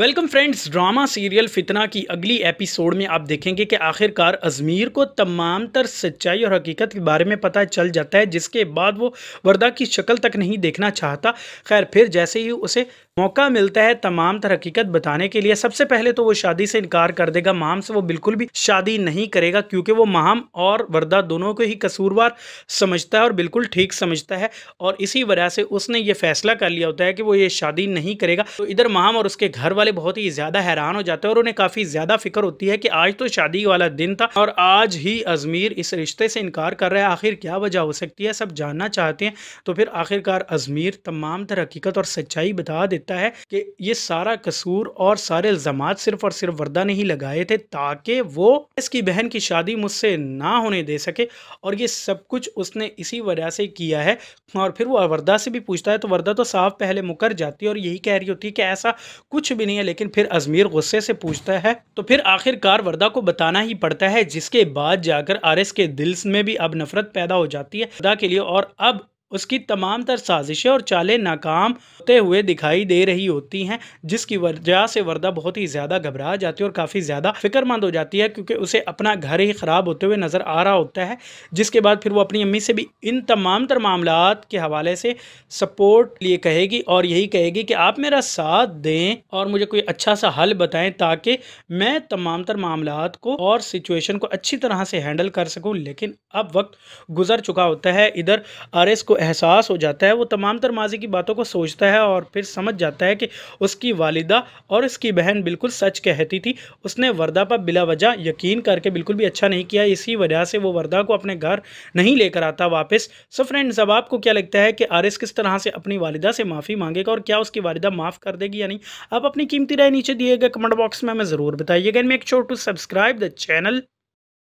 welcome friends drama serial फितना की अगली एपिसोड में आप देखेंगे कि आखिरकार अजमीर को तमाम तर सच्चाई और हकीकत के बारे में पता चल जाता है जिसके बाद वो वर्दा की शक्ल तक नहीं देखना चाहता खैर फिर जैसे ही उसे मौका मिलता है तमाम तरक्कीकत बताने के लिए सबसे पहले तो वो शादी से इनकार कर देगा माम से वो बिल्कुल भी शादी नहीं करेगा क्योंकि वो माम और वर्दा दोनों को ही कसूरवार समझता है और बिल्कुल ठीक समझता है और इसी वजह से उसने ये फैसला कर लिया होता है कि वो ये शादी नहीं करेगा तो इधर माम और उसके घर वाले बहुत ही ज़्यादा हैरान हो जाते हैं और उन्हें काफ़ी ज़्यादा फिक्र होती है कि आज तो शादी वाला दिन था और आज ही अजमीर इस रिश्ते से इनकार कर रहा है आखिर क्या वजह हो सकती है सब जानना चाहते हैं तो फिर आखिरकार अजमीर तमाम तरक्कीकत और सच्चाई बता देते सकता है कि ये सारा कसूर और सारे इल्ज़ाम सिर्फ और सिर्फ वर्दा ने ही लगाए थे ताकि वो इसकी बहन की शादी मुझसे ना होने दे सके और ये सब कुछ उसने इसी वजह से किया है और फिर वो वर्दा से भी पूछता है तो वर्दा तो साफ पहले मुकर जाती है और यही कह रही होती है कि ऐसा कुछ भी नहीं है लेकिन फिर अजमेर गुस्से से पूछता है तो फिर आखिरकार वर्दा को बताना ही पड़ता है जिसके बाद जाकर आर के दिल में भी अब नफरत पैदा हो जाती है वर्दा के लिए और अब उसकी तमाम तर साजिशें और चाले नाकाम होते हुए दिखाई दे रही होती हैं जिसकी वजह से वर्दा बहुत ही ज़्यादा घबरा जाती है और काफ़ी ज़्यादा फिक्रमंद हो जाती है क्योंकि उसे अपना घर ही ख़राब होते हुए नज़र आ रहा होता है जिसके बाद फिर वो अपनी अम्मी से भी इन तमाम तर मामला के हवाले से सपोर्ट लिए कहेगी और यही कहेगी कि आप मेरा साथ दें और मुझे कोई अच्छा सा हल बताएं ताकि मैं तमाम तर मामला को और सिचुएशन को अच्छी तरह से हैंडल कर सकूँ लेकिन अब वक्त गुजर चुका होता है इधर आर को एहसास हो जाता है वो तमाम तर माजी की बातों को सोचता है और फिर समझ जाता है कि उसकी वालिदा और उसकी बहन बिल्कुल सच कहती थी उसने वर्दा पर बिला वजह यकीन करके बिल्कुल भी अच्छा नहीं किया इसी वजह से वो वर्दा को अपने घर नहीं लेकर आता वापस सो फ्रेंड्स अब आपको क्या लगता है कि आरिस किस तरह से अपनी वालिदा से माफ़ी मांगेगा और क्या उसकी वालिदा माफ़ कर देगी या नहीं आप अपनी कीमती राय नीचे दिएगा कमेंट बॉक्स में हमें ज़रूर बताइएगा and make sure to subscribe the channel